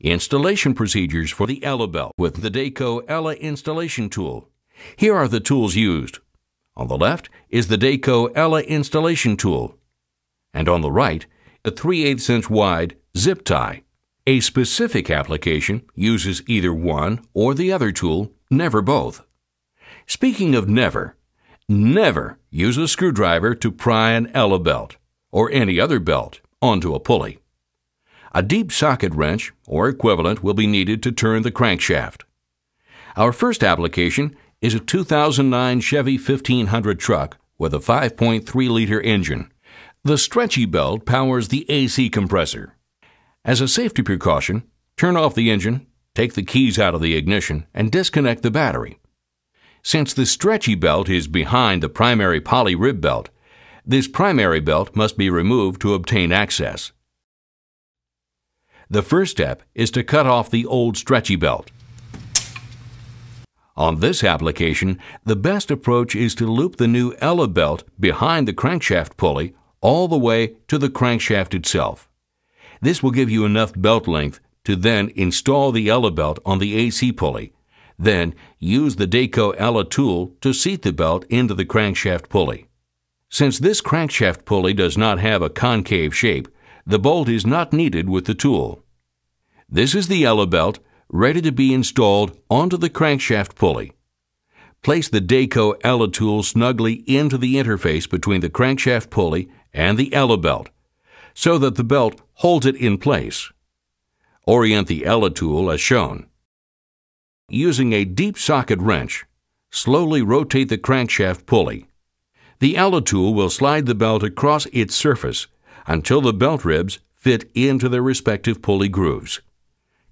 Installation procedures for the belt with the Daco Ella installation tool. Here are the tools used. On the left is the Daco Ella installation tool, and on the right, a 3 8 inch wide zip tie. A specific application uses either one or the other tool, never both. Speaking of never, never use a screwdriver to pry an Ella belt or any other belt onto a pulley. A deep socket wrench or equivalent will be needed to turn the crankshaft. Our first application is a 2009 Chevy 1500 truck with a 5.3 liter engine. The stretchy belt powers the AC compressor. As a safety precaution, turn off the engine, take the keys out of the ignition, and disconnect the battery. Since the stretchy belt is behind the primary poly rib belt, this primary belt must be removed to obtain access. The first step is to cut off the old stretchy belt. On this application, the best approach is to loop the new Ella belt behind the crankshaft pulley all the way to the crankshaft itself. This will give you enough belt length to then install the Ella belt on the AC pulley. Then use the Daco Ella tool to seat the belt into the crankshaft pulley. Since this crankshaft pulley does not have a concave shape, the bolt is not needed with the tool. This is the yellow belt ready to be installed onto the crankshaft pulley. Place the DACO Ella tool snugly into the interface between the crankshaft pulley and the Ella belt so that the belt holds it in place. Orient the Ella tool as shown. Using a deep socket wrench, slowly rotate the crankshaft pulley. The Ella tool will slide the belt across its surface until the belt ribs fit into their respective pulley grooves.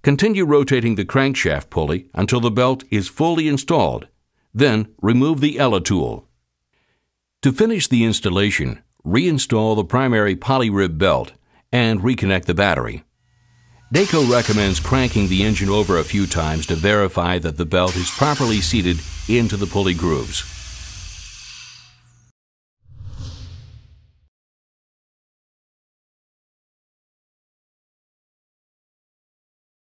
Continue rotating the crankshaft pulley until the belt is fully installed, then remove the ELA tool. To finish the installation, reinstall the primary polyrib belt and reconnect the battery. Daco recommends cranking the engine over a few times to verify that the belt is properly seated into the pulley grooves.